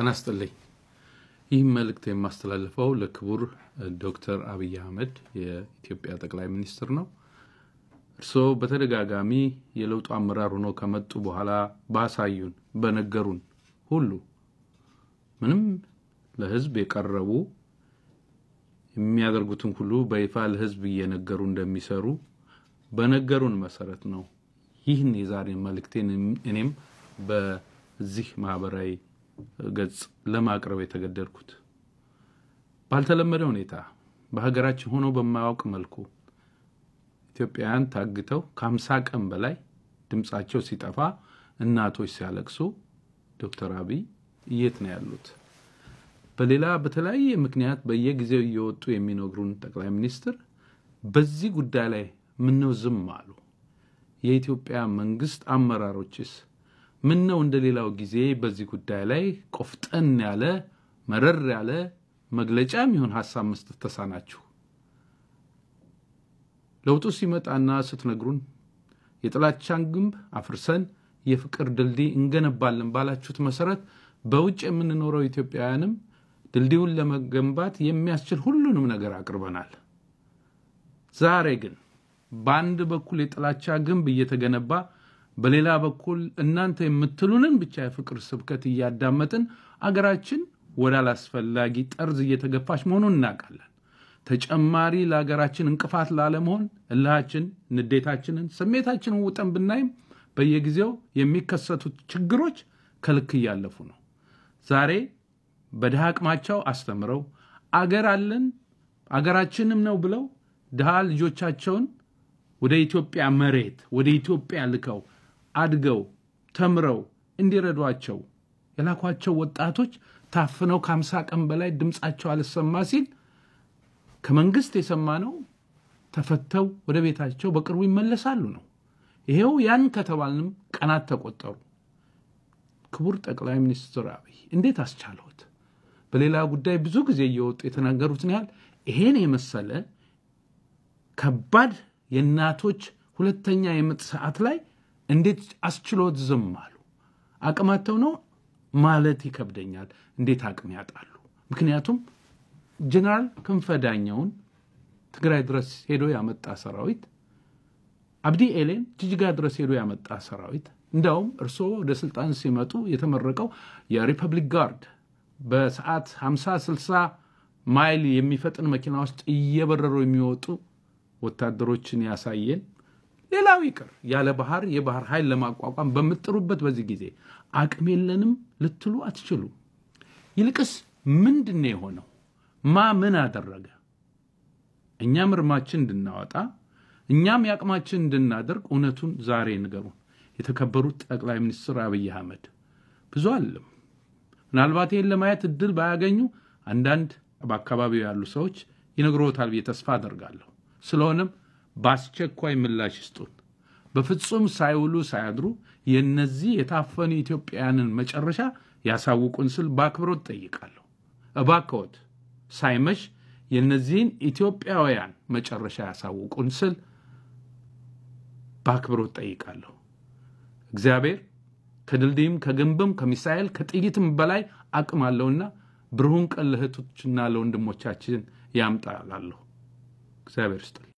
ጤና ይስጥልኝ። ይህ መልእክት የማስተላልፈው ለክቡር ዶክተር አብይ አህመድ የኢትዮጵያ ጠቅላይ ሚኒስትር ነው። እርስዎ በተደጋጋሚ የለውጡ አመራር ሆኖ ከመጡ በኋላ ባሳዩን፣ በነገሩን ሁሉ ምንም ለህዝብ የቀረቡ የሚያደርጉትን ሁሉ በይፋ ለህዝብ እየነገሩ እንደሚሰሩ በነገሩን መሰረት ነው ይህን የዛሬ መልእክቴን እኔም በዚህ ማህበራዊ ገጽ ለማቅረብ የተገደድኩት። ባልተለመደ ሁኔታ በሀገራችን ሆኖ በማያውቅ መልኩ ኢትዮጵያውያን ታግተው ከሀምሳ ቀን በላይ ድምፃቸው ሲጠፋ እናቶች ሲያለቅሱ ዶክተር አብይ የት ነው ያሉት? በሌላ በተለያየ ምክንያት በየጊዜው እየወጡ የሚነግሩን ጠቅላይ ሚኒስትር በዚህ ጉዳይ ላይ ምነው ዝም አሉ? የኢትዮጵያ መንግስት አመራሮችስ ምን ነው እንደ ሌላው ጊዜ በዚህ ጉዳይ ላይ ቆፍጠን ያለ መረር ያለ መግለጫ የሚሆን ሀሳብ መስጠት ተሳናችሁ? ለውጡ ሲመጣና ስትነግሩን የጥላቻን ግንብ አፍርሰን የፍቅር ድልድይ እንገነባለን ባላችሁት መሰረት በውጭ የምንኖረው ኢትዮጵያውያንም ድልድዩን ለመገንባት የሚያስችል ሁሉንም ነገር አቅርበናል። ዛሬ ግን በአንድ በኩል የጥላቻ ግንብ እየተገነባ በሌላ በኩል እናንተ የምትሉንን ብቻ የፍቅር ስብከት እያዳመጥን አገራችን ወደ አላስፈላጊ ጠርዝ እየተገፋች መሆኑን እናውቃለን። ተጨማሪ ለሀገራችን እንቅፋት ላለመሆን እልሃችን፣ ንዴታችንን፣ ስሜታችንን ውጠን ብናይም በየጊዜው የሚከሰቱት ችግሮች ከልክ እያለፉ ነው። ዛሬ በድሃ አቅማቸው አስተምረው አገር አለን አገራችንም ነው ብለው ድሃ ልጆቻቸውን ወደ ኢትዮጵያ መሬት ወደ ኢትዮጵያ ልከው አድገው ተምረው እንዲረዷቸው የላኳቸው ወጣቶች ታፍነው ከአምሳ ቀን በላይ ድምፃቸው አልሰማ ሲል ከመንግስት የሰማ ነው ተፈተው ወደ ቤታቸው በቅርቡ ይመለሳሉ ነው። ይሄው ያን ከተባልንም ቀናት ተቆጠሩ። ክቡር ጠቅላይ ሚኒስትር አብይ እንዴት አስቻለሁት? በሌላ ጉዳይ ብዙ ጊዜ እየወጡ የተናገሩትን ያህል ይሄን የመሰለ ከባድ የእናቶች ሁለተኛ የምጥ ሰዓት ላይ እንዴት አስችሎት ዝም አሉ? አቅማተው ነው ማለት ይከብደኛል። እንዴት አቅም ያጣሉ? ምክንያቱም ጀነራል ክንፈ ዳኘውን ትግራይ ድረስ ሄዶ ያመጣ ሰራዊት፣ አብዲ ኤሌን ጅጅጋ ድረስ ሄዶ ያመጣ ሰራዊት፣ እንዲያውም እርስዎ ወደ ስልጣን ሲመጡ የተመረቀው የሪፐብሊክ ጋርድ በሰዓት 50 60 ማይል የሚፈጥን መኪና ውስጥ እየበረሩ የሚወጡ ወታደሮችን ያሳየን ሌላው ይቅር ያለ ባህር የባህር ኃይል ለማቋቋም በምትጥሩበት በዚህ ጊዜ አቅም የለንም ልትሉ አትችሉ። ይልቅስ ምንድን የሆነው? ማ ምን አደረገ? እኛም እርማችን እንድናወጣ እኛም የአቅማችን እንድናደርግ እውነቱን ዛሬ ንገሩን። የተከበሩት ጠቅላይ ሚኒስትር አብይ አህመድ ብዙ አለም ምናልባት ይህን ለማየት እድል ባያገኙ አንዳንድ በአካባቢው ያሉ ሰዎች ይነግሮታል ብዬ ተስፋ አደርጋለሁ። ስለሆነም በአስቸኳይ ምላሽ ይስጡን። በፍጹም ሳይውሉ ሳያድሩ የእነዚህ የታፈኑ ኢትዮጵያውያንን መጨረሻ ያሳውቁን ስል በአክብሮት ጠይቃለሁ። እባክዎት ሳይመሽ የእነዚህን ኢትዮጵያውያን መጨረሻ ያሳውቁን ስል በአክብሮት ጠይቃለሁ። እግዚአብሔር ከድልድይም ከግንብም ከሚሳኤል ከጥይትም በላይ አቅም አለውና ብርሁን ቀን ለእህቶችና ለወንድሞቻችን ያምጣላለሁ። እግዚአብሔር ስጥል